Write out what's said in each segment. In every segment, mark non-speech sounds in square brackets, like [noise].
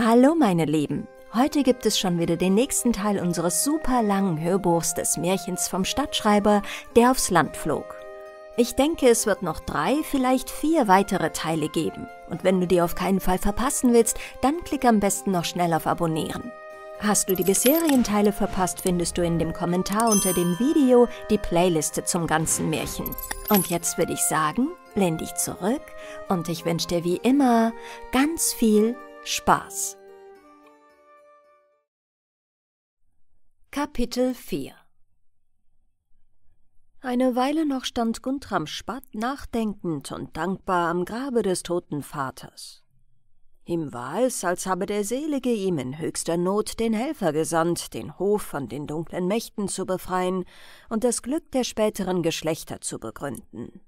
Hallo meine Lieben, heute gibt es schon wieder den nächsten Teil unseres super langen Hörbuchs des Märchens vom Stadtschreiber, der aufs Land flog. Ich denke, es wird noch drei, vielleicht vier weitere Teile geben. Und wenn du die auf keinen Fall verpassen willst, dann klick am besten noch schnell auf Abonnieren. Hast du die bisherigen Teile verpasst, findest du in dem Kommentar unter dem Video die Playliste zum ganzen Märchen. Und jetzt würde ich sagen, lehn dich zurück und ich wünsche dir wie immer ganz viel Spaß. Kapitel 4 Eine Weile noch stand Guntram Spatt nachdenkend und dankbar am Grabe des toten Vaters. Ihm war es, als habe der Selige ihm in höchster Not den Helfer gesandt, den Hof von den dunklen Mächten zu befreien und das Glück der späteren Geschlechter zu begründen.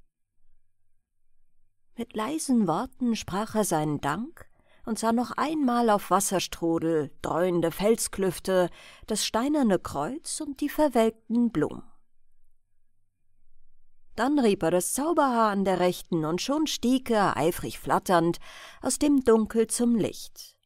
Mit leisen Worten sprach er seinen Dank und sah noch einmal auf Wasserstrudel, dräuende Felsklüfte, das steinerne Kreuz und die verwelkten Blumen. Dann rieb er das Zauberhaar an der rechten und schon stieg er, eifrig flatternd, aus dem Dunkel zum Licht.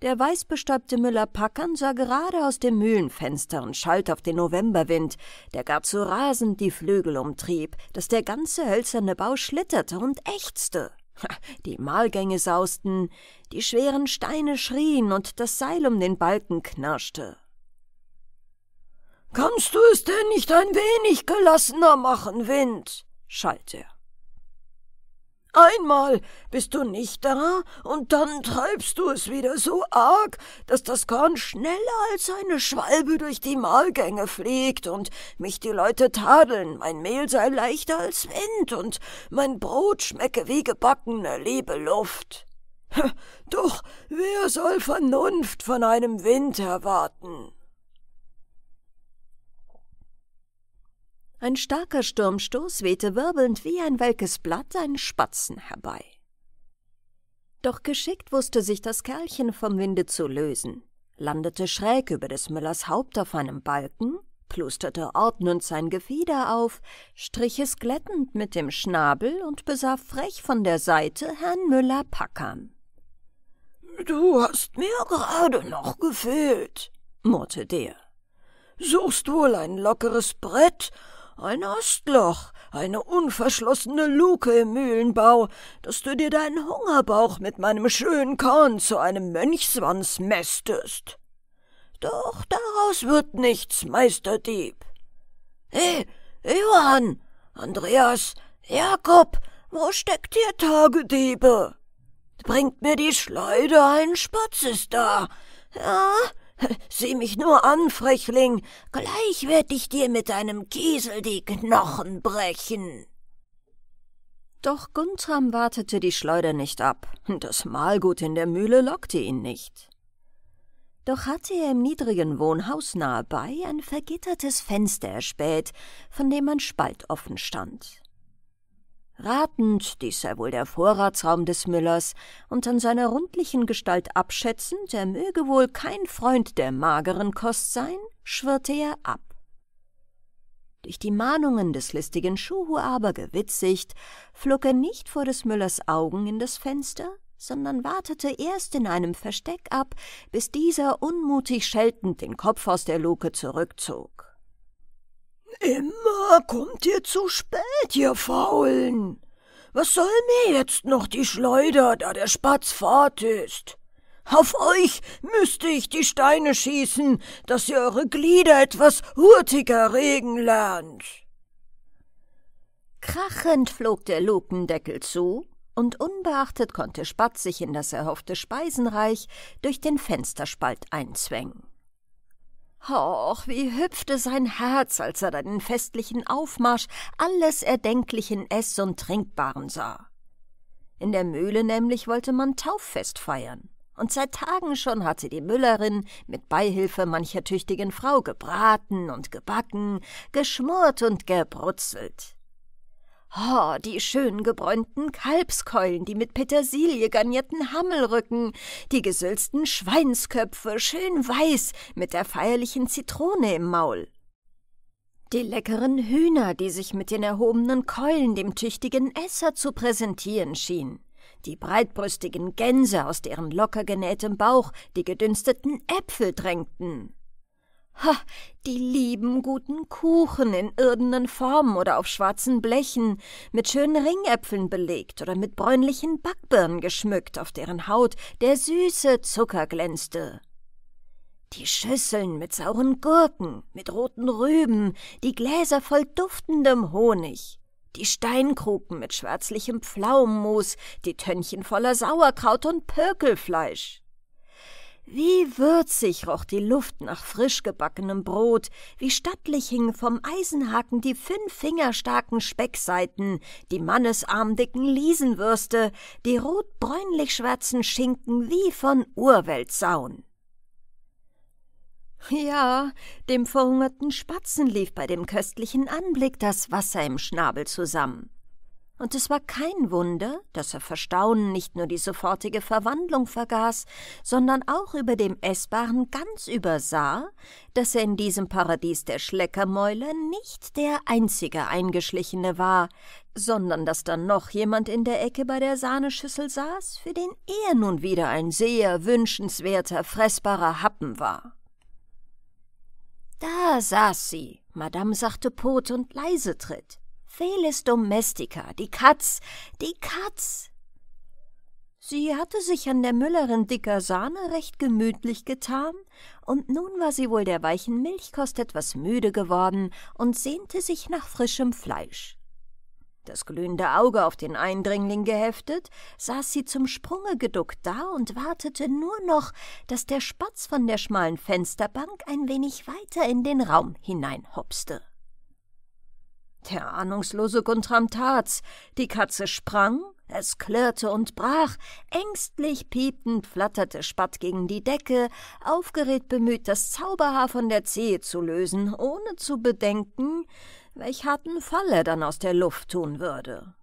Der weißbestäubte Müller Packern sah gerade aus dem Mühlenfenster und schalt auf den Novemberwind, der gar zu rasend die Flügel umtrieb, dass der ganze hölzerne Bau schlitterte und ächzte. [laughs] Die Mahlgänge sausten, die schweren Steine schrien und das Seil um den Balken knirschte. Kannst du es denn nicht ein wenig gelassener machen, Wind? schalt er. Einmal bist du nicht da, und dann treibst du es wieder so arg, dass das Korn schneller als eine Schwalbe durch die Mahlgänge fliegt und mich die Leute tadeln, mein Mehl sei leichter als Wind und mein Brot schmecke wie gebackene liebe Luft. [laughs] Doch wer soll Vernunft von einem Wind erwarten? Ein starker Sturmstoß wehte wirbelnd wie ein welkes Blatt einen Spatzen herbei. Doch geschickt wusste sich das Kerlchen vom Winde zu lösen, landete schräg über des Müllers Haupt auf einem Balken, plusterte ordnend sein Gefieder auf, strich es glättend mit dem Schnabel und besah frech von der Seite Herrn Müller Packern. Du hast mir gerade noch gefehlt, murrte der. Suchst wohl ein lockeres Brett ein Ostloch, eine unverschlossene Luke im Mühlenbau, dass du dir deinen Hungerbauch mit meinem schönen Korn zu einem Mönchswanz mästest. Doch daraus wird nichts, Meisterdieb. He, Johann, Andreas, Jakob, wo steckt ihr Tagediebe? Bringt mir die Schleuder, ein Spatz ist da. Ja, [laughs] Sieh mich nur an, Frechling, gleich werd ich dir mit deinem Kiesel die Knochen brechen. Doch Guntram wartete die Schleuder nicht ab, das Mahlgut in der Mühle lockte ihn nicht. Doch hatte er im niedrigen Wohnhaus nahe bei ein vergittertes Fenster erspäht, von dem ein Spalt offen stand. Ratend, dies sei wohl der Vorratsraum des Müllers, und an seiner rundlichen Gestalt abschätzend, er möge wohl kein Freund der mageren Kost sein, schwirrte er ab. Durch die Mahnungen des listigen Schuhu aber gewitzigt, flog er nicht vor des Müllers Augen in das Fenster, sondern wartete erst in einem Versteck ab, bis dieser unmutig scheltend den Kopf aus der Luke zurückzog. Immer kommt ihr zu spät, ihr Faulen. Was soll mir jetzt noch die Schleuder, da der Spatz fort ist? Auf euch müsste ich die Steine schießen, dass ihr eure Glieder etwas hurtiger regen lernt. Krachend flog der Lukendeckel zu, und unbeachtet konnte Spatz sich in das erhoffte Speisenreich durch den Fensterspalt einzwängen. Och, wie hüpfte sein Herz, als er deinen festlichen Aufmarsch alles erdenklichen Ess- und Trinkbaren sah. In der Mühle nämlich wollte man Tauffest feiern. Und seit Tagen schon hatte die Müllerin mit Beihilfe mancher tüchtigen Frau gebraten und gebacken, geschmort und gebrutzelt. Oh, die schön gebräunten Kalbskeulen, die mit Petersilie garnierten Hammelrücken, die gesülzten Schweinsköpfe, schön weiß, mit der feierlichen Zitrone im Maul. Die leckeren Hühner, die sich mit den erhobenen Keulen dem tüchtigen Esser zu präsentieren schienen. Die breitbrüstigen Gänse, aus deren locker genähtem Bauch die gedünsteten Äpfel drängten. Ha, die lieben guten Kuchen in irdenen Formen oder auf schwarzen Blechen, mit schönen Ringäpfeln belegt oder mit bräunlichen Backbirnen geschmückt, auf deren Haut der süße Zucker glänzte. Die Schüsseln mit sauren Gurken, mit roten Rüben, die Gläser voll duftendem Honig, die Steinkruken mit schwärzlichem Pflaumenmus, die Tönnchen voller Sauerkraut und Pökelfleisch. Wie würzig roch die Luft nach frisch gebackenem Brot, wie stattlich hingen vom Eisenhaken die fünf fingerstarken Speckseiten, die mannesarmdicken Liesenwürste, die rotbräunlich schwarzen Schinken wie von Urweltsauen. Ja, dem verhungerten Spatzen lief bei dem köstlichen Anblick das Wasser im Schnabel zusammen und es war kein Wunder, dass er Verstaunen nicht nur die sofortige Verwandlung vergaß, sondern auch über dem Essbaren ganz übersah, dass er in diesem Paradies der Schleckermäuler nicht der einzige Eingeschlichene war, sondern dass dann noch jemand in der Ecke bei der Sahneschüssel saß, für den er nun wieder ein sehr wünschenswerter, fressbarer Happen war. Da saß sie, Madame sachte Pot und leise tritt. Felis domestica, die Katz, die Katz. Sie hatte sich an der Müllerin dicker Sahne recht gemütlich getan, und nun war sie wohl der weichen Milchkost etwas müde geworden und sehnte sich nach frischem Fleisch. Das glühende Auge auf den Eindringling geheftet, saß sie zum Sprunge geduckt da und wartete nur noch, dass der Spatz von der schmalen Fensterbank ein wenig weiter in den Raum hineinhopste. Der ahnungslose Guntram tat's. Die Katze sprang, es klirrte und brach, ängstlich piepend flatterte Spatt gegen die Decke, aufgeregt bemüht, das Zauberhaar von der Zehe zu lösen, ohne zu bedenken, welch harten Fall er dann aus der Luft tun würde.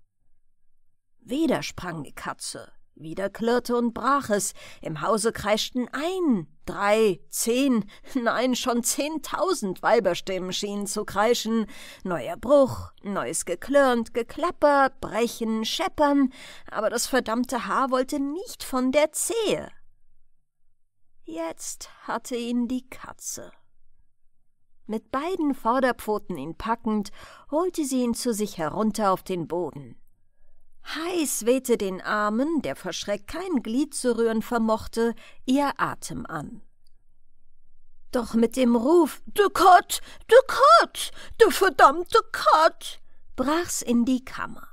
Wieder sprang die Katze, wieder klirrte und brach es, im Hause kreischten ein, Drei, zehn, [laughs] nein, schon zehntausend Weiberstimmen schienen zu kreischen. Neuer Bruch, neues Geklirrend, Geklapper, Brechen, Scheppern, aber das verdammte Haar wollte nicht von der Zehe. Jetzt hatte ihn die Katze. Mit beiden Vorderpfoten ihn packend, holte sie ihn zu sich herunter auf den Boden. Heiß wehte den Armen, der vor Schreck kein Glied zu rühren vermochte, ihr Atem an. Doch mit dem Ruf Du Kott, du Kott, du verdammte Kott, brach's in die Kammer.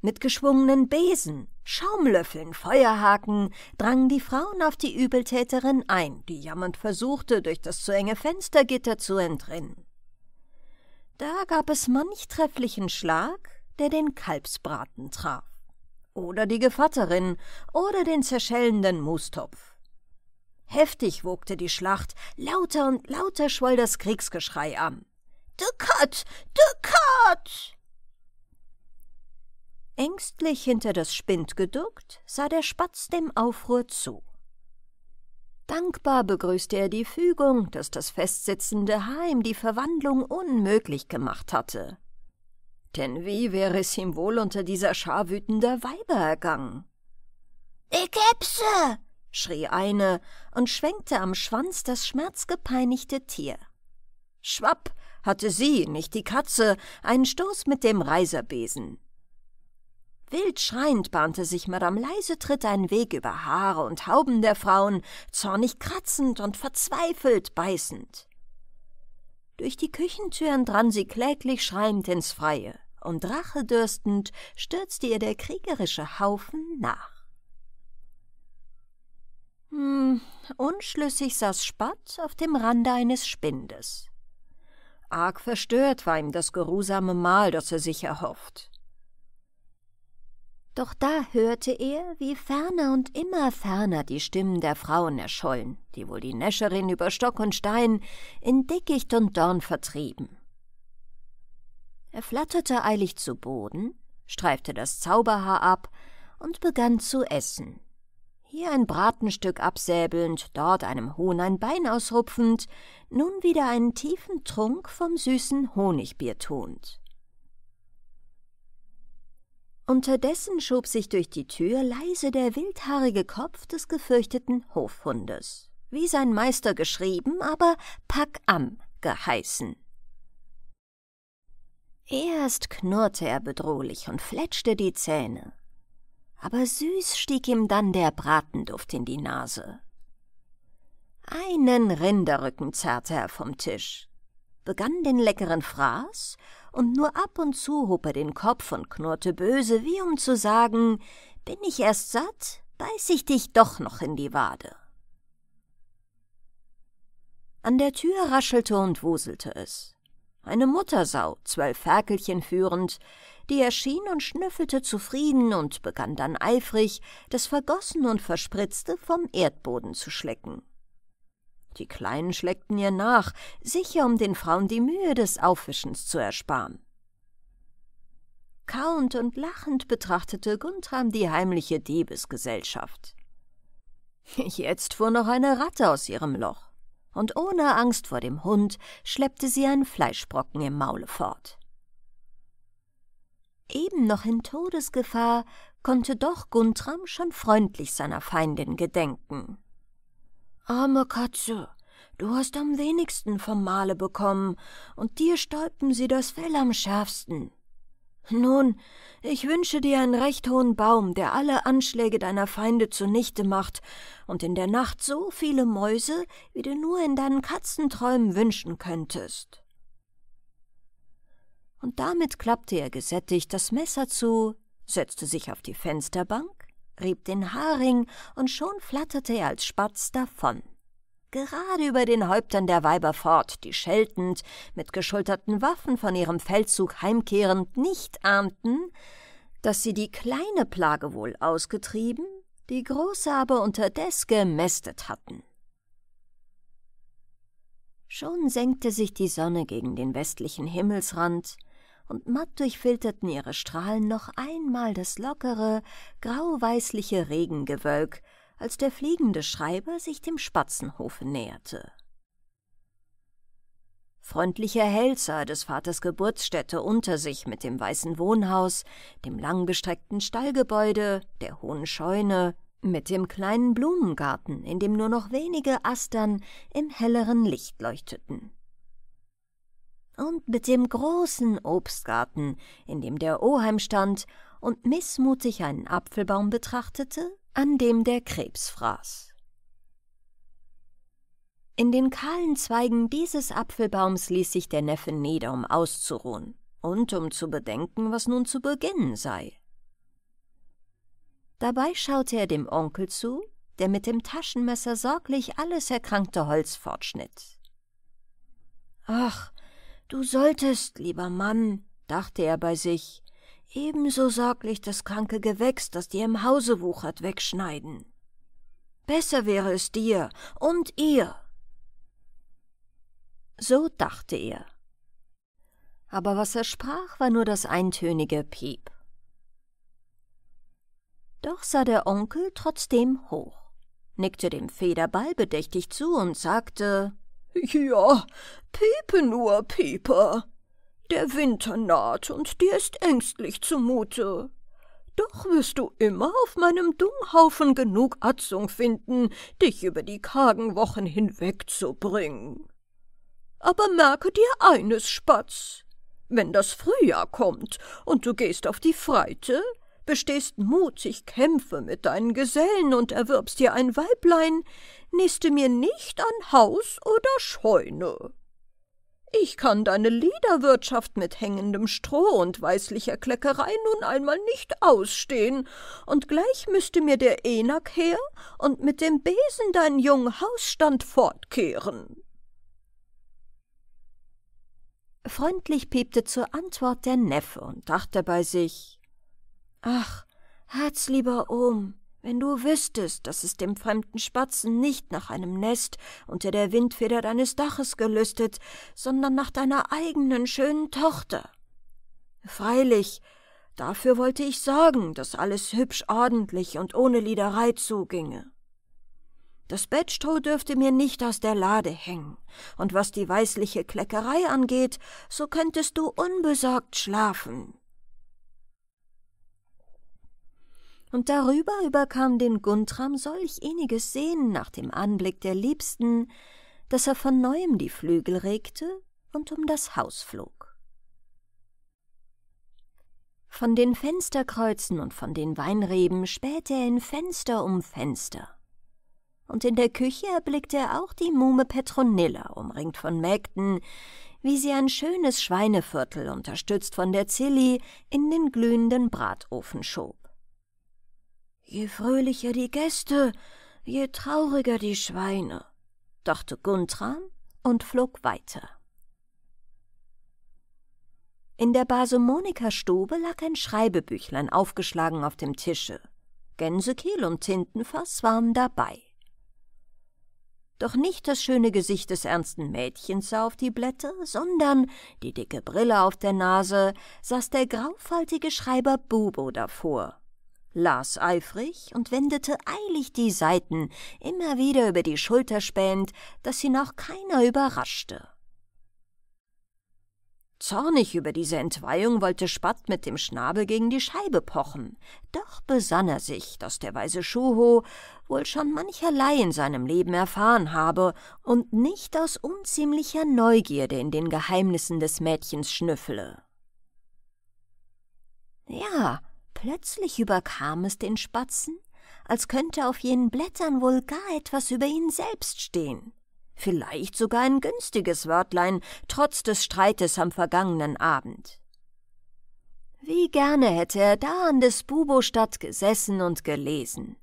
Mit geschwungenen Besen, Schaumlöffeln, Feuerhaken drangen die Frauen auf die Übeltäterin ein, die jammernd versuchte, durch das zu enge Fenstergitter zu entrinnen. Da gab es manch trefflichen Schlag, der den Kalbsbraten traf. Oder die Gevatterin oder den zerschellenden Moostopf. Heftig wogte die Schlacht, lauter und lauter schwoll das Kriegsgeschrei an. Dukat! Dukat! Ängstlich hinter das Spind geduckt, sah der Spatz dem Aufruhr zu. Dankbar begrüßte er die Fügung, dass das festsitzende Haar ihm die Verwandlung unmöglich gemacht hatte. Denn wie wäre es ihm wohl unter dieser Schar wütender Weiber ergangen? Ich hebse! schrie eine und schwenkte am Schwanz das schmerzgepeinigte Tier. Schwapp hatte sie, nicht die Katze, einen Stoß mit dem Reiserbesen. Wild schreiend bahnte sich Madame Leisetritt einen Weg über Haare und Hauben der Frauen, zornig kratzend und verzweifelt beißend. Durch die Küchentüren drang sie kläglich schreiend ins Freie und rachedürstend stürzte ihr der kriegerische Haufen nach. Hm, unschlüssig saß Spatt auf dem Rande eines Spindes. Arg verstört war ihm das geruhsame Mahl, das er sich erhofft. Doch da hörte er, wie ferner und immer ferner die Stimmen der Frauen erschollen, die wohl die Näscherin über Stock und Stein in Dickicht und Dorn vertrieben. Er flatterte eilig zu Boden, streifte das Zauberhaar ab und begann zu essen. Hier ein Bratenstück absäbelnd, dort einem Huhn ein Bein ausrupfend, nun wieder einen tiefen Trunk vom süßen Honigbier tuend. Unterdessen schob sich durch die Tür leise der wildhaarige Kopf des gefürchteten Hofhundes, wie sein Meister geschrieben, aber Pack am geheißen. Erst knurrte er bedrohlich und fletschte die Zähne, aber süß stieg ihm dann der Bratenduft in die Nase. Einen Rinderrücken zerrte er vom Tisch, begann den leckeren Fraß, und nur ab und zu hob er den Kopf und knurrte böse, wie um zu sagen, bin ich erst satt, beiß ich dich doch noch in die Wade. An der Tür raschelte und wuselte es eine Muttersau, zwölf Ferkelchen führend, die erschien und schnüffelte zufrieden und begann dann eifrig, das Vergossen und Verspritzte vom Erdboden zu schlecken. Die Kleinen schleckten ihr nach, sicher um den Frauen die Mühe des Aufwischens zu ersparen. Kauend und lachend betrachtete Guntram die heimliche Diebesgesellschaft. [laughs] Jetzt fuhr noch eine Ratte aus ihrem Loch und ohne Angst vor dem Hund schleppte sie einen Fleischbrocken im Maule fort. Eben noch in Todesgefahr konnte doch Guntram schon freundlich seiner Feindin gedenken. Arme Katze, du hast am wenigsten vom Male bekommen, und dir stäuben sie das Fell am schärfsten. Nun, ich wünsche dir einen recht hohen Baum, der alle Anschläge deiner Feinde zunichte macht und in der Nacht so viele Mäuse, wie du nur in deinen Katzenträumen wünschen könntest. Und damit klappte er gesättigt das Messer zu, setzte sich auf die Fensterbank, rieb den Haring und schon flatterte er als Spatz davon gerade über den Häuptern der Weiber fort, die scheltend, mit geschulterten Waffen von ihrem Feldzug heimkehrend, nicht ahnten, dass sie die kleine Plage wohl ausgetrieben, die große aber unterdes gemästet hatten. Schon senkte sich die Sonne gegen den westlichen Himmelsrand, und matt durchfilterten ihre Strahlen noch einmal das lockere, grauweißliche Regengewölk, als der fliegende Schreiber sich dem Spatzenhofe näherte. Freundliche Hälser des Vaters Geburtsstätte unter sich mit dem weißen Wohnhaus, dem langgestreckten Stallgebäude, der hohen Scheune, mit dem kleinen Blumengarten, in dem nur noch wenige Astern im helleren Licht leuchteten. Und mit dem großen Obstgarten, in dem der Oheim stand und mißmutig einen Apfelbaum betrachtete, an dem der Krebs fraß. In den kahlen Zweigen dieses Apfelbaums ließ sich der Neffe nieder, um auszuruhen und um zu bedenken, was nun zu beginnen sei. Dabei schaute er dem Onkel zu, der mit dem Taschenmesser sorglich alles erkrankte Holz fortschnitt. Ach, du solltest, lieber Mann, dachte er bei sich, ebenso sorglich das kranke Gewächs, das dir im Hause wuchert, wegschneiden. Besser wäre es dir und ihr. So dachte er. Aber was er sprach, war nur das eintönige Piep. Doch sah der Onkel trotzdem hoch, nickte dem Federball bedächtig zu und sagte: Ja, piepe nur, Pieper. Der Winter naht und dir ist ängstlich zumute. Doch wirst du immer auf meinem Dunghaufen genug Atzung finden, dich über die kargen Wochen hinwegzubringen. Aber merke dir eines, Spatz, wenn das Frühjahr kommt und du gehst auf die Freite, bestehst mutig Kämpfe mit deinen Gesellen und erwirbst dir ein Weiblein, nähste mir nicht an Haus oder Scheune. Ich kann deine Liederwirtschaft mit hängendem Stroh und weißlicher Kleckerei nun einmal nicht ausstehen, und gleich müsste mir der Enak her und mit dem Besen deinen jungen Hausstand fortkehren. Freundlich piepte zur Antwort der Neffe und dachte bei sich Ach, herzlieber Ohm, wenn du wüsstest, dass es dem fremden Spatzen nicht nach einem Nest unter der Windfeder deines Daches gelüstet, sondern nach deiner eigenen schönen Tochter. Freilich, dafür wollte ich sorgen, dass alles hübsch ordentlich und ohne Liederei zuginge. Das Bettstroh dürfte mir nicht aus der Lade hängen, und was die weißliche Kleckerei angeht, so könntest du unbesorgt schlafen. und darüber überkam den Guntram solch inniges Sehnen nach dem Anblick der Liebsten, daß er von neuem die Flügel regte und um das Haus flog. Von den Fensterkreuzen und von den Weinreben spähte er in Fenster um Fenster. Und in der Küche erblickte er auch die Muhme Petronilla, umringt von Mägden, wie sie ein schönes Schweineviertel, unterstützt von der Zilli, in den glühenden Bratofen schob. Je fröhlicher die Gäste, je trauriger die Schweine, dachte Guntram und flog weiter. In der Basemonika-Stube lag ein Schreibebüchlein aufgeschlagen auf dem Tische. Gänsekehl und Tintenfass waren dabei. Doch nicht das schöne Gesicht des ernsten Mädchens sah auf die Blätter, sondern die dicke Brille auf der Nase saß der graufaltige Schreiber Bubo davor las eifrig und wendete eilig die Seiten, immer wieder über die Schulter spähend, dass ihn auch keiner überraschte. Zornig über diese Entweihung wollte Spatt mit dem Schnabel gegen die Scheibe pochen, doch besann er sich, dass der weise Schuho wohl schon mancherlei in seinem Leben erfahren habe und nicht aus unziemlicher Neugierde in den Geheimnissen des Mädchens schnüffele. Ja, Plötzlich überkam es den Spatzen, als könnte auf jenen Blättern wohl gar etwas über ihn selbst stehen. Vielleicht sogar ein günstiges Wörtlein, trotz des Streites am vergangenen Abend. Wie gerne hätte er da an des Bubo statt gesessen und gelesen.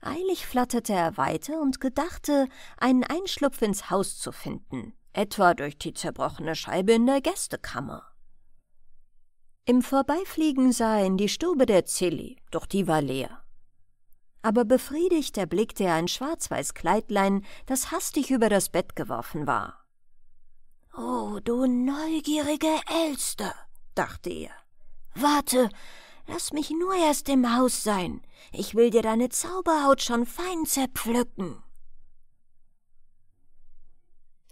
Eilig flatterte er weiter und gedachte, einen Einschlupf ins Haus zu finden, etwa durch die zerbrochene Scheibe in der Gästekammer. Im Vorbeifliegen sah er in die Stube der Zilli, doch die war leer. Aber befriedigt erblickte er ein schwarz-weiß Kleidlein, das hastig über das Bett geworfen war. Oh, du neugierige Elster, dachte er. Warte, lass mich nur erst im Haus sein. Ich will dir deine Zauberhaut schon fein zerpflücken.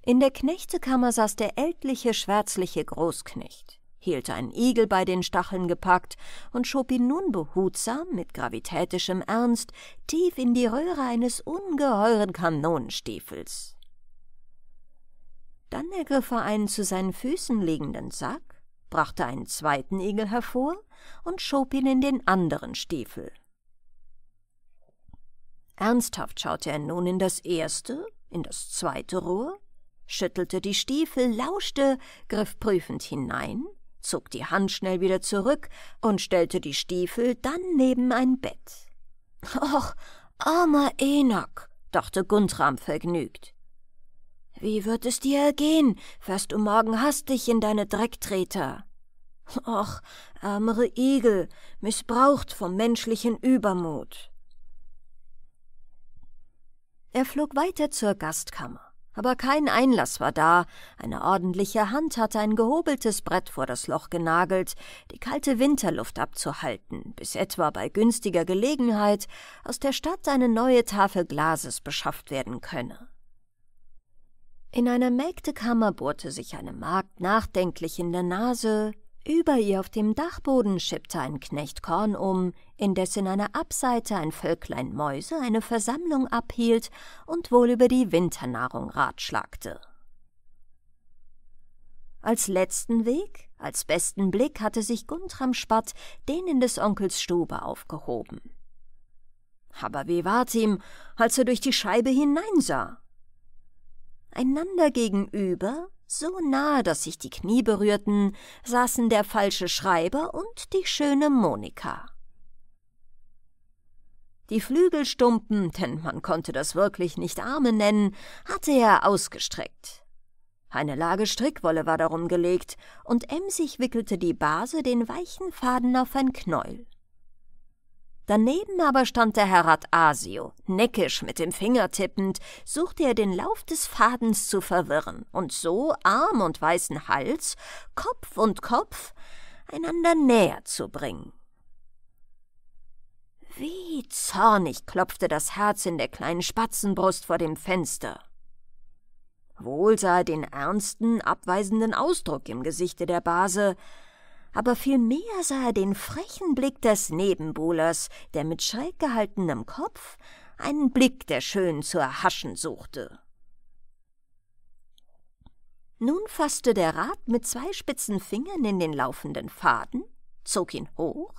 In der Knechtekammer saß der ältliche, schwärzliche Großknecht hielt einen Igel bei den Stacheln gepackt und schob ihn nun behutsam, mit gravitätischem Ernst, tief in die Röhre eines ungeheuren Kanonenstiefels. Dann ergriff er einen zu seinen Füßen liegenden Sack, brachte einen zweiten Igel hervor und schob ihn in den anderen Stiefel. Ernsthaft schaute er nun in das erste, in das zweite Rohr, schüttelte die Stiefel, lauschte, griff prüfend hinein zog die Hand schnell wieder zurück und stellte die Stiefel dann neben ein Bett. Och, armer Enoch, dachte Guntram vergnügt. Wie wird es dir ergehen? Fährst du morgen hastig in deine Drecktreter? Och, ärmere Igel, missbraucht vom menschlichen Übermut. Er flog weiter zur Gastkammer aber kein Einlass war da, eine ordentliche Hand hatte ein gehobeltes Brett vor das Loch genagelt, die kalte Winterluft abzuhalten, bis etwa bei günstiger Gelegenheit aus der Stadt eine neue Tafel Glases beschafft werden könne. In einer Mägdekammer bohrte sich eine Magd nachdenklich in der Nase, über ihr auf dem Dachboden schippte ein Knecht Korn um, indes in einer Abseite ein Völklein Mäuse eine Versammlung abhielt und wohl über die Winternahrung ratschlagte. Als letzten Weg, als besten Blick hatte sich Guntram Spatt den in des Onkels Stube aufgehoben. Aber wie ward ihm, als er durch die Scheibe hineinsah? Einander gegenüber so nah, dass sich die Knie berührten, saßen der falsche Schreiber und die schöne Monika. Die Flügelstumpen, denn man konnte das wirklich nicht Arme nennen, hatte er ausgestreckt. Eine Lage Strickwolle war darum gelegt, und emsig wickelte die Base den weichen Faden auf ein Knäuel. Daneben aber stand der Herr Asio, neckisch mit dem Finger tippend, suchte er den Lauf des Fadens zu verwirren und so Arm und weißen Hals, Kopf und Kopf einander näher zu bringen. Wie zornig klopfte das Herz in der kleinen Spatzenbrust vor dem Fenster. Wohl sah er den ernsten, abweisenden Ausdruck im Gesichte der Base, aber vielmehr sah er den frechen Blick des Nebenbuhlers, der mit schräg gehaltenem Kopf einen Blick der Schönen zu erhaschen suchte. Nun fasste der Rat mit zwei spitzen Fingern in den laufenden Faden, zog ihn hoch,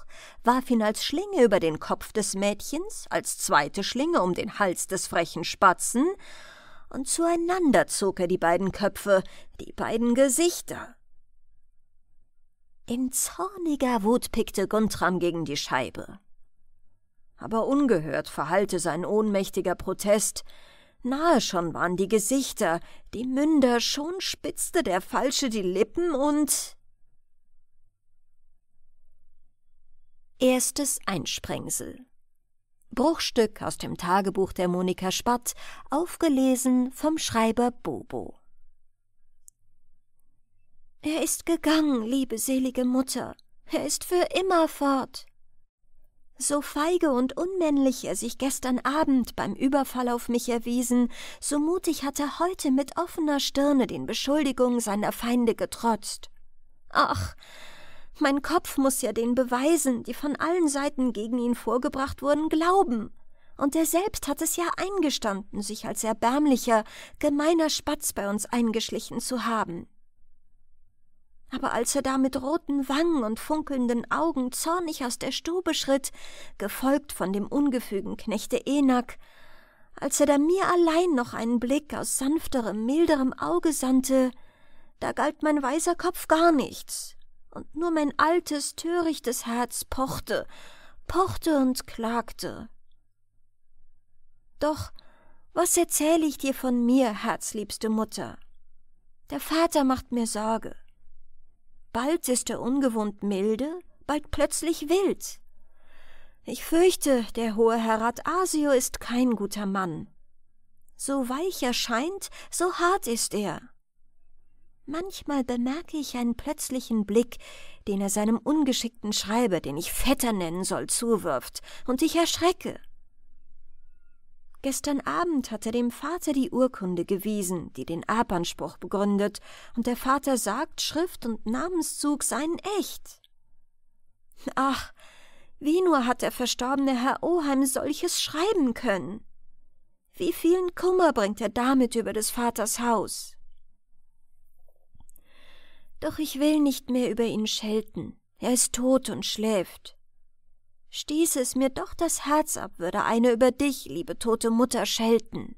warf ihn als Schlinge über den Kopf des Mädchens, als zweite Schlinge um den Hals des frechen Spatzen, und zueinander zog er die beiden Köpfe, die beiden Gesichter. In zorniger Wut pickte Guntram gegen die Scheibe. Aber ungehört verhallte sein ohnmächtiger Protest. Nahe schon waren die Gesichter, die Münder, schon spitzte der Falsche die Lippen und. Erstes Einsprengsel. Bruchstück aus dem Tagebuch der Monika Spatt, aufgelesen vom Schreiber Bobo. Er ist gegangen, liebe selige Mutter, er ist für immer fort. So feige und unmännlich er sich gestern Abend beim Überfall auf mich erwiesen, so mutig hat er heute mit offener Stirne den Beschuldigungen seiner Feinde getrotzt. Ach, mein Kopf muß ja den Beweisen, die von allen Seiten gegen ihn vorgebracht wurden, glauben. Und er selbst hat es ja eingestanden, sich als erbärmlicher, gemeiner Spatz bei uns eingeschlichen zu haben aber als er da mit roten Wangen und funkelnden Augen zornig aus der Stube schritt, gefolgt von dem ungefügen Knechte Enak, als er da mir allein noch einen Blick aus sanfterem, milderem Auge sandte, da galt mein weiser Kopf gar nichts, und nur mein altes, törichtes Herz pochte, pochte und klagte. Doch was erzähle ich dir von mir, herzliebste Mutter? Der Vater macht mir Sorge. Bald ist er ungewohnt milde, bald plötzlich wild. Ich fürchte, der hohe Herr Rat Asio ist kein guter Mann. So weich er scheint, so hart ist er. Manchmal bemerke ich einen plötzlichen Blick, den er seinem ungeschickten Schreiber, den ich Vetter nennen soll, zuwirft, und ich erschrecke. Gestern Abend hat er dem Vater die Urkunde gewiesen, die den Erbanspruch begründet, und der Vater sagt, Schrift und Namenszug seien echt. Ach, wie nur hat der verstorbene Herr Oheim solches schreiben können? Wie vielen Kummer bringt er damit über des Vaters Haus? Doch ich will nicht mehr über ihn schelten. Er ist tot und schläft stieße es mir doch das Herz ab, würde eine über dich, liebe tote Mutter, schelten.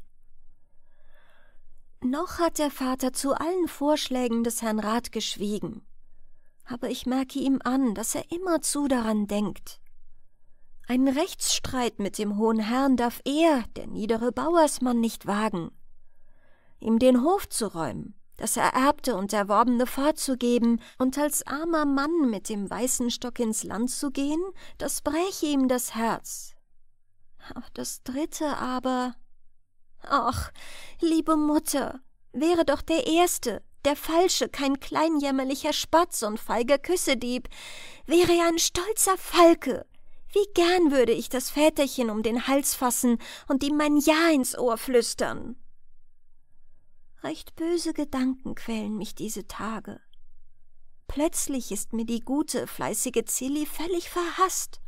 Noch hat der Vater zu allen Vorschlägen des Herrn Rat geschwiegen, aber ich merke ihm an, dass er immerzu daran denkt. Einen Rechtsstreit mit dem hohen Herrn darf er, der niedere Bauersmann, nicht wagen. Ihm den Hof zu räumen, das Ererbte und Erworbene fortzugeben und als armer Mann mit dem weißen Stock ins Land zu gehen, das bräche ihm das Herz. Das dritte aber. Ach, liebe Mutter, wäre doch der erste, der falsche, kein kleinjämmerlicher Spatz und feiger Küssedieb, wäre er ein stolzer Falke. Wie gern würde ich das Väterchen um den Hals fassen und ihm mein Ja ins Ohr flüstern. Recht böse Gedanken quälen mich diese Tage. Plötzlich ist mir die gute, fleißige Zilli völlig verhaßt.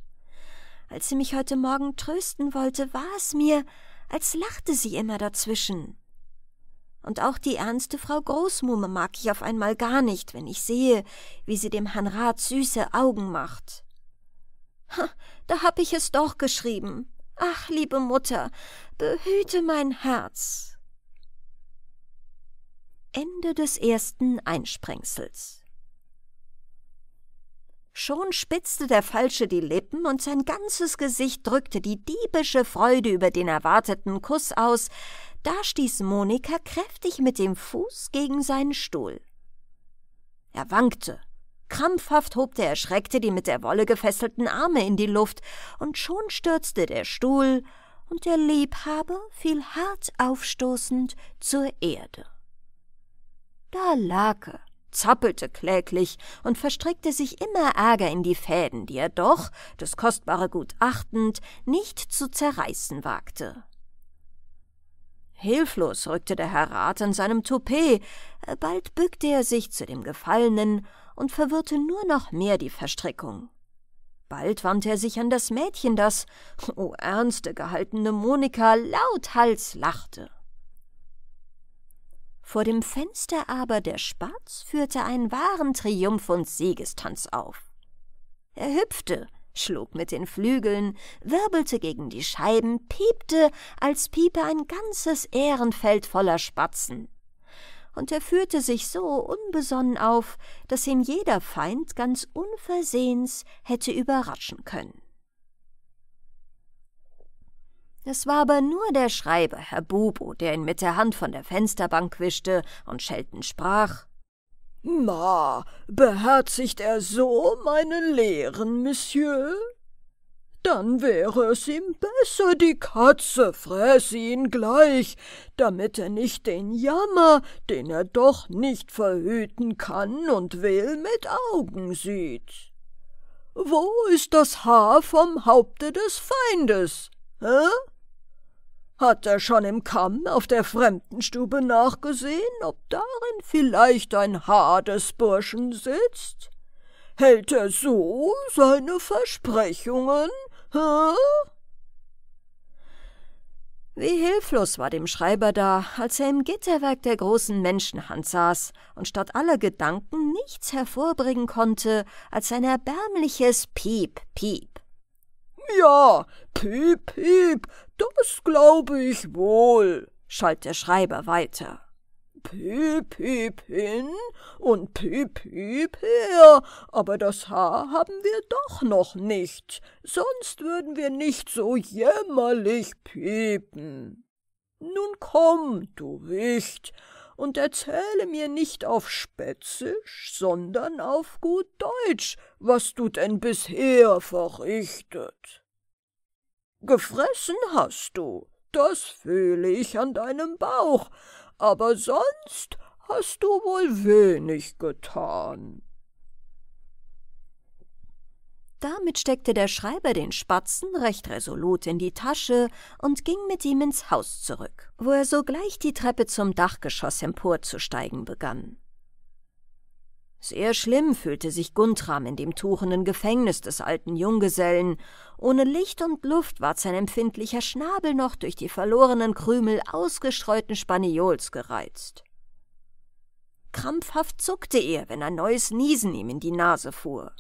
Als sie mich heute Morgen trösten wollte, war es mir, als lachte sie immer dazwischen. Und auch die ernste Frau Großmumme mag ich auf einmal gar nicht, wenn ich sehe, wie sie dem Hanrat süße Augen macht. Ha, da hab ich es doch geschrieben. Ach, liebe Mutter, behüte mein Herz. Ende des ersten Einsprengsels. Schon spitzte der Falsche die Lippen und sein ganzes Gesicht drückte die diebische Freude über den erwarteten Kuss aus, da stieß Monika kräftig mit dem Fuß gegen seinen Stuhl. Er wankte. Krampfhaft hob der Erschreckte die mit der Wolle gefesselten Arme in die Luft, und schon stürzte der Stuhl, und der Liebhaber fiel hart aufstoßend zur Erde. Da lag er, zappelte kläglich und verstrickte sich immer Ärger in die Fäden, die er doch, das kostbare Gut achtend, nicht zu zerreißen wagte. Hilflos rückte der Herr Rat an seinem Toupet, bald bückte er sich zu dem Gefallenen und verwirrte nur noch mehr die Verstrickung. Bald wandte er sich an das Mädchen, das, o oh, ernste gehaltene Monika, lauthals lachte. Vor dem Fenster aber der Spatz führte einen wahren Triumph- und Siegestanz auf. Er hüpfte, schlug mit den Flügeln, wirbelte gegen die Scheiben, piepte, als piepe ein ganzes Ehrenfeld voller Spatzen. Und er führte sich so unbesonnen auf, dass ihn jeder Feind ganz unversehens hätte überraschen können. Es war aber nur der Schreiber, Herr Bubo, der ihn mit der Hand von der Fensterbank wischte und Schelten sprach. Ma, beherzigt er so meine Lehren, Monsieur? Dann wäre es ihm besser, die Katze fräße ihn gleich, damit er nicht den Jammer, den er doch nicht verhüten kann und will, mit Augen sieht. Wo ist das Haar vom Haupte des Feindes? Hä? Hat er schon im Kamm auf der Fremdenstube nachgesehen, ob darin vielleicht ein Haar des Burschen sitzt? Hält er so seine Versprechungen? Hä? Wie hilflos war dem Schreiber da, als er im Gitterwerk der großen Menschenhand saß und statt aller Gedanken nichts hervorbringen konnte als ein erbärmliches Piep, Piep. Ja, Piep, Piep, das glaube ich wohl, schalt der Schreiber weiter. Piep, piep hin und piep, piep her, aber das Haar haben wir doch noch nicht, sonst würden wir nicht so jämmerlich piepen. Nun komm, du Wicht, und erzähle mir nicht auf Spätzisch, sondern auf gut Deutsch, was du denn bisher verrichtet. Gefressen hast du, das fühle ich an deinem Bauch, aber sonst hast du wohl wenig getan. Damit steckte der Schreiber den Spatzen recht resolut in die Tasche und ging mit ihm ins Haus zurück, wo er sogleich die Treppe zum Dachgeschoss emporzusteigen begann. Sehr schlimm fühlte sich Guntram in dem tuchenden Gefängnis des alten Junggesellen. Ohne Licht und Luft ward sein empfindlicher Schnabel noch durch die verlorenen Krümel ausgestreuten Spaniols gereizt. Krampfhaft zuckte er, wenn ein neues Niesen ihm in die Nase fuhr.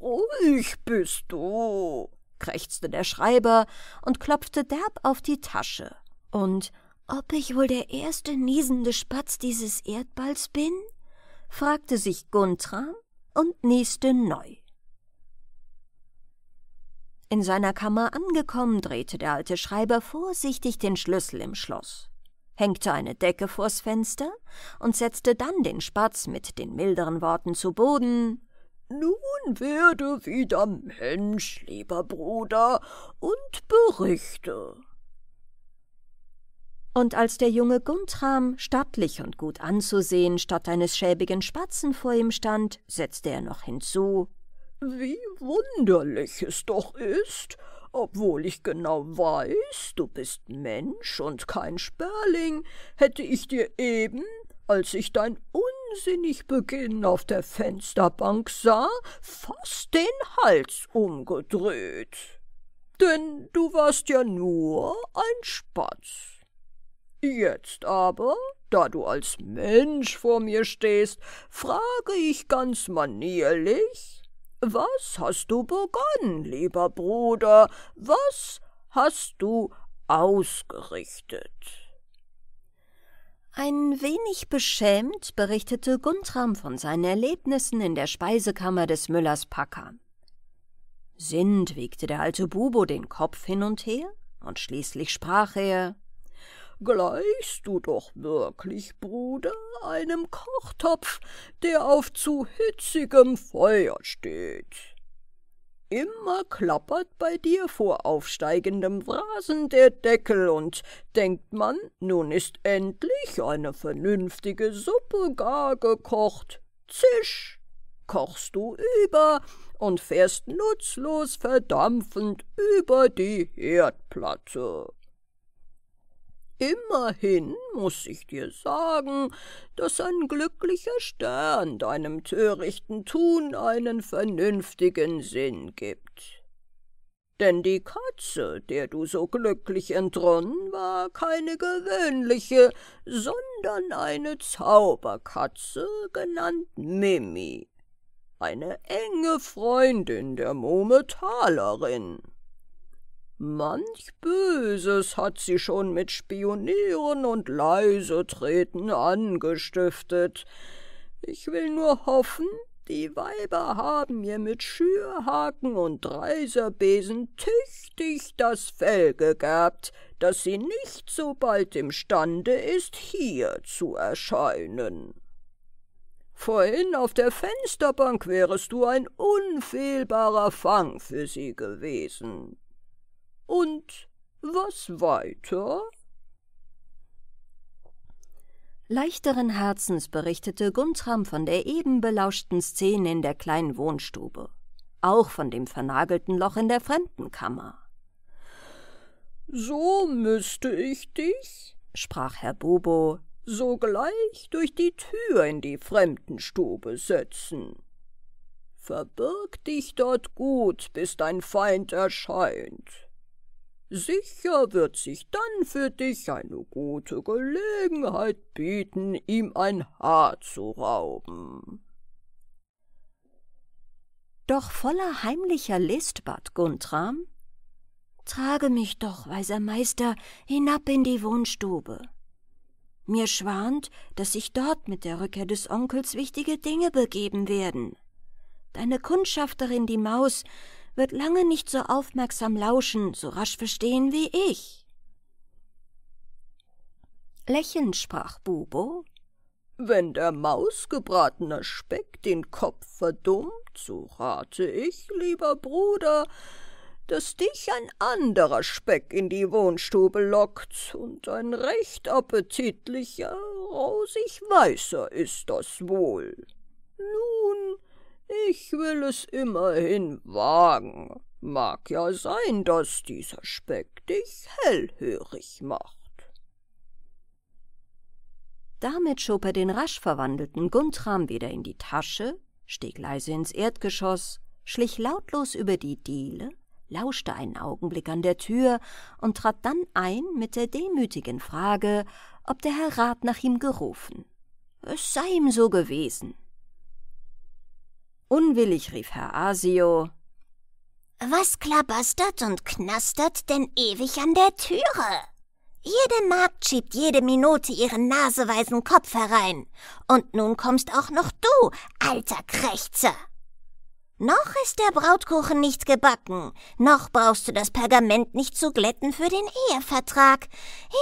Ruhig bist du, krächzte der Schreiber und klopfte derb auf die Tasche. Und ob ich wohl der erste niesende Spatz dieses Erdballs bin? fragte sich Guntram und nieste neu. In seiner Kammer angekommen, drehte der alte Schreiber vorsichtig den Schlüssel im Schloss, hängte eine Decke vors Fenster und setzte dann den Spatz mit den milderen Worten zu Boden. Nun werde wieder Mensch, lieber Bruder, und berichte. Und als der junge Guntram, stattlich und gut anzusehen, statt eines schäbigen Spatzen vor ihm stand, setzte er noch hinzu Wie wunderlich es doch ist, obwohl ich genau weiß, du bist Mensch und kein Sperling, hätte ich dir eben, als ich dein unsinnig Beginn auf der Fensterbank sah, fast den Hals umgedreht. Denn du warst ja nur ein Spatz. Jetzt aber, da du als Mensch vor mir stehst, frage ich ganz manierlich, was hast du begonnen, lieber Bruder, was hast du ausgerichtet? Ein wenig beschämt berichtete Guntram von seinen Erlebnissen in der Speisekammer des Müllers Packer. Sind wiegte der alte Bubo den Kopf hin und her, und schließlich sprach er gleichst du doch wirklich, Bruder, einem Kochtopf, der auf zu hitzigem Feuer steht. Immer klappert bei dir vor aufsteigendem Rasen der Deckel und denkt man, nun ist endlich eine vernünftige Suppe gar gekocht. Zisch! kochst du über und fährst nutzlos verdampfend über die Herdplatte. Immerhin muß ich dir sagen, daß ein glücklicher Stern deinem törichten Tun einen vernünftigen Sinn gibt. Denn die Katze, der du so glücklich entronnen, war keine gewöhnliche, sondern eine Zauberkatze, genannt Mimi, eine enge Freundin der Murmetalerin. Manch Böses hat sie schon mit Spionieren und Leisetreten angestiftet. Ich will nur hoffen, die Weiber haben mir mit Schürhaken und Reiserbesen tüchtig das Fell gegabt, dass sie nicht so bald imstande ist, hier zu erscheinen. Vorhin auf der Fensterbank wärest du ein unfehlbarer Fang für sie gewesen. Und was weiter? Leichteren Herzens berichtete Guntram von der eben belauschten Szene in der kleinen Wohnstube, auch von dem vernagelten Loch in der Fremdenkammer. So müsste ich dich, sprach Herr Bobo, sogleich durch die Tür in die Fremdenstube setzen. Verbirg dich dort gut, bis dein Feind erscheint. Sicher wird sich dann für dich eine gute Gelegenheit bieten, ihm ein Haar zu rauben. Doch voller heimlicher List bat Guntram, Trage mich doch, weiser Meister, hinab in die Wohnstube. Mir schwant, dass sich dort mit der Rückkehr des Onkels wichtige Dinge begeben werden. Deine Kundschafterin, die Maus, wird lange nicht so aufmerksam lauschen, so rasch verstehen wie ich. Lächelnd sprach Bubo. Wenn der Maus gebratener Speck den Kopf verdummt, so rate ich, lieber Bruder, dass dich ein anderer Speck in die Wohnstube lockt, und ein recht appetitlicher, rosig weißer ist das wohl. Nun, ich will es immerhin wagen. Mag ja sein, dass dieser Speck dich hellhörig macht. Damit schob er den rasch verwandelten Guntram wieder in die Tasche, stieg leise ins Erdgeschoss, schlich lautlos über die Diele, lauschte einen Augenblick an der Tür und trat dann ein mit der demütigen Frage, ob der Herr Rat nach ihm gerufen. Es sei ihm so gewesen. Unwillig rief Herr Asio. Was klabastert und knastert denn ewig an der Türe? Jede Magd schiebt jede Minute ihren naseweisen Kopf herein. Und nun kommst auch noch du, alter Krächzer. Noch ist der Brautkuchen nicht gebacken, noch brauchst du das Pergament nicht zu glätten für den Ehevertrag.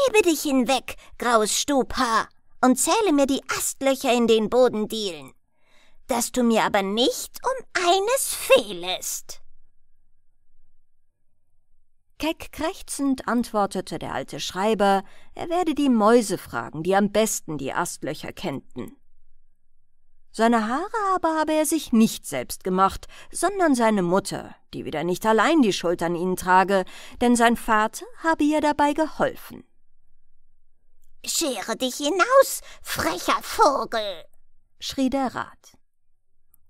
Hebe dich hinweg, graues Stubhaar, und zähle mir die Astlöcher in den Bodendielen dass du mir aber nicht um eines fehlest. Keck krächzend antwortete der alte Schreiber, er werde die Mäuse fragen, die am besten die Astlöcher kennten. Seine Haare aber habe er sich nicht selbst gemacht, sondern seine Mutter, die wieder nicht allein die Schuld an ihnen trage, denn sein Vater habe ihr dabei geholfen. Schere dich hinaus, frecher Vogel, schrie der Rat.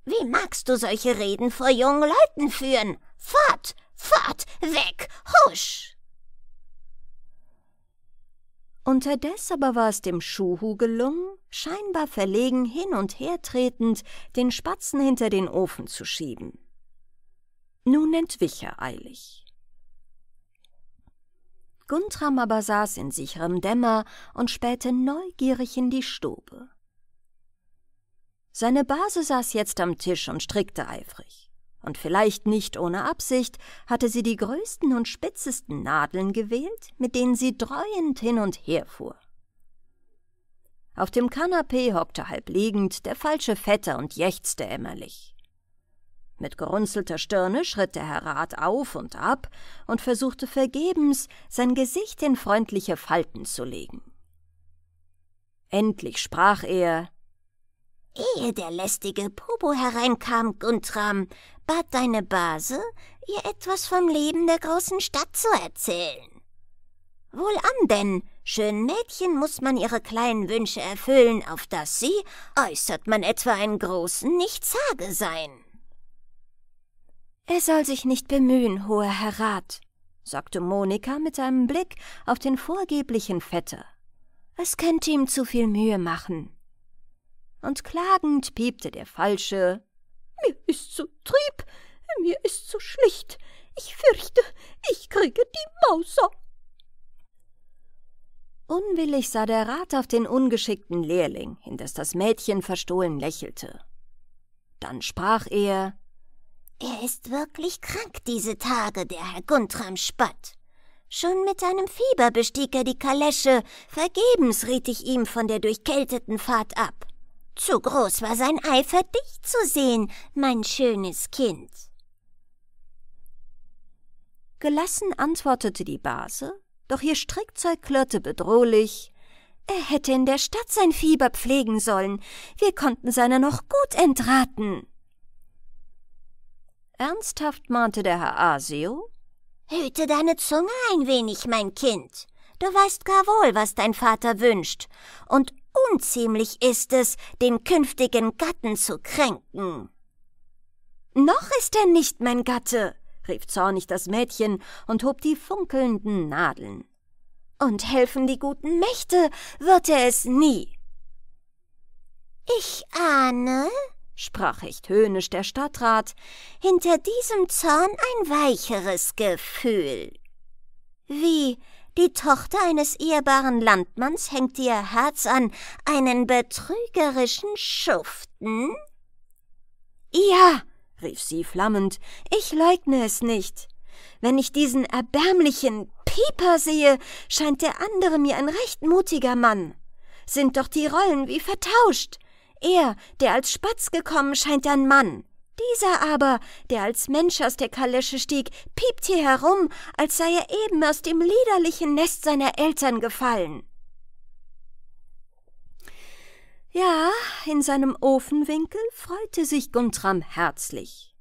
Wie magst du solche Reden vor jungen Leuten führen? Fort, fort, weg, husch! Unterdessen aber war es dem Schuhu gelungen, scheinbar verlegen hin und her tretend, den Spatzen hinter den Ofen zu schieben. Nun entwich er eilig. Guntram aber saß in sicherem Dämmer und spähte neugierig in die Stube. Seine Base saß jetzt am Tisch und strickte eifrig. Und vielleicht nicht ohne Absicht hatte sie die größten und spitzesten Nadeln gewählt, mit denen sie dreuend hin und her fuhr. Auf dem Kanapee hockte halb liegend der falsche Vetter und jächzte ämmerlich. Mit gerunzelter Stirne schritt der Herr Rat auf und ab und versuchte vergebens, sein Gesicht in freundliche Falten zu legen. Endlich sprach er Ehe der lästige Popo hereinkam, Guntram, bat deine Base, ihr etwas vom Leben der großen Stadt zu erzählen. Wohlan denn, schönen Mädchen muss man ihre kleinen Wünsche erfüllen, auf dass sie, äußert man etwa einen großen, nicht zage sein. Er soll sich nicht bemühen, hoher Herr Rat, sagte Monika mit einem Blick auf den vorgeblichen Vetter. Es könnte ihm zu viel Mühe machen und klagend piepte der Falsche. Mir ist zu trieb, mir ist zu schlicht, ich fürchte, ich kriege die Mauser. Unwillig sah der Rat auf den ungeschickten Lehrling, in das das Mädchen verstohlen lächelte. Dann sprach er Er ist wirklich krank diese Tage, der Herr Guntram Spott. Schon mit seinem Fieber bestieg er die Kalesche, vergebens riet ich ihm von der durchkälteten Fahrt ab. Zu groß war sein Eifer, dich zu sehen, mein schönes Kind. Gelassen antwortete die Base, doch ihr Strickzeug klirrte bedrohlich. Er hätte in der Stadt sein Fieber pflegen sollen. Wir konnten seiner noch gut entraten. Ernsthaft mahnte der Herr Asio. Hüte deine Zunge ein wenig, mein Kind. Du weißt gar wohl, was dein Vater wünscht. Und unziemlich ist es, den künftigen Gatten zu kränken. Noch ist er nicht mein Gatte, rief zornig das Mädchen und hob die funkelnden Nadeln. Und helfen die guten Mächte, wird er es nie. Ich ahne, sprach recht höhnisch der Stadtrat, hinter diesem Zorn ein weicheres Gefühl. Wie die Tochter eines ehrbaren Landmanns hängt ihr Herz an einen betrügerischen Schuften? Ja, rief sie flammend, ich leugne es nicht. Wenn ich diesen erbärmlichen Pieper sehe, scheint der andere mir ein recht mutiger Mann. Sind doch die Rollen wie vertauscht. Er, der als Spatz gekommen, scheint ein Mann. Dieser aber, der als Mensch aus der Kalesche stieg, piept hier herum, als sei er eben aus dem liederlichen Nest seiner Eltern gefallen. Ja, in seinem Ofenwinkel freute sich Guntram herzlich.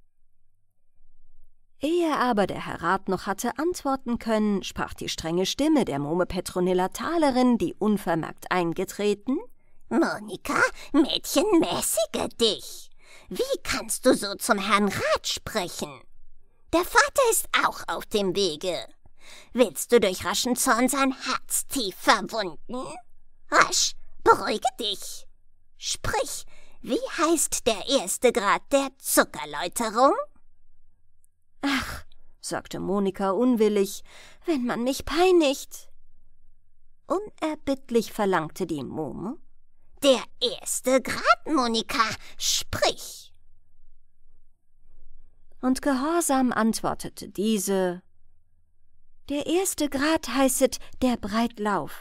Ehe aber der Herr Rat noch hatte antworten können, sprach die strenge Stimme der Mome Petronilla Talerin, die unvermerkt eingetreten. Monika, Mädchen, mäßige dich! Wie kannst du so zum Herrn Rat sprechen? Der Vater ist auch auf dem Wege. Willst du durch raschen Zorn sein Herz tief verwunden? Rasch, beruhige dich. Sprich, wie heißt der erste Grad der Zuckerläuterung? Ach, sagte Monika unwillig, wenn man mich peinigt. Unerbittlich verlangte die Mumu, der erste Grad, Monika, sprich! Und gehorsam antwortete diese: Der erste Grad heißet der Breitlauf.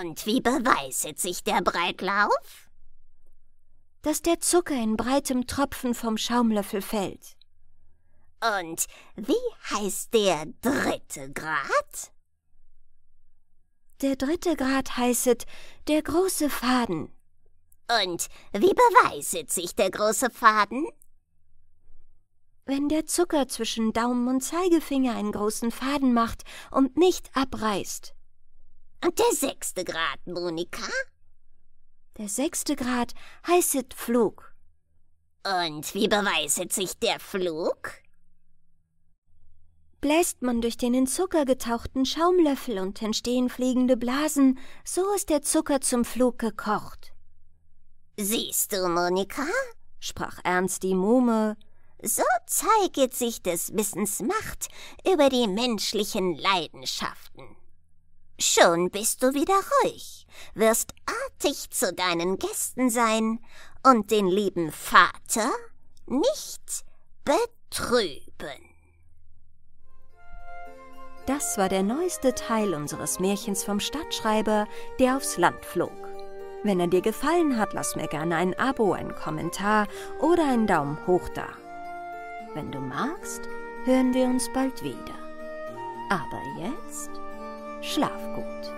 Und wie beweiset sich der Breitlauf? Dass der Zucker in breitem Tropfen vom Schaumlöffel fällt. Und wie heißt der dritte Grad? Der dritte Grad heißet der große Faden. Und wie beweiset sich der große Faden? Wenn der Zucker zwischen Daumen und Zeigefinger einen großen Faden macht und nicht abreißt. Und der sechste Grad, Monika? Der sechste Grad heißet Flug. Und wie beweiset sich der Flug? bläst man durch den in Zucker getauchten Schaumlöffel und entstehen fliegende Blasen, so ist der Zucker zum Flug gekocht. Siehst du, Monika, sprach ernst die Muhme, so zeiget sich des Wissens Macht über die menschlichen Leidenschaften. Schon bist du wieder ruhig, wirst artig zu deinen Gästen sein und den lieben Vater nicht betrüben. Das war der neueste Teil unseres Märchens vom Stadtschreiber, der aufs Land flog. Wenn er dir gefallen hat, lass mir gerne ein Abo, einen Kommentar oder einen Daumen hoch da. Wenn du magst, hören wir uns bald wieder. Aber jetzt schlaf gut.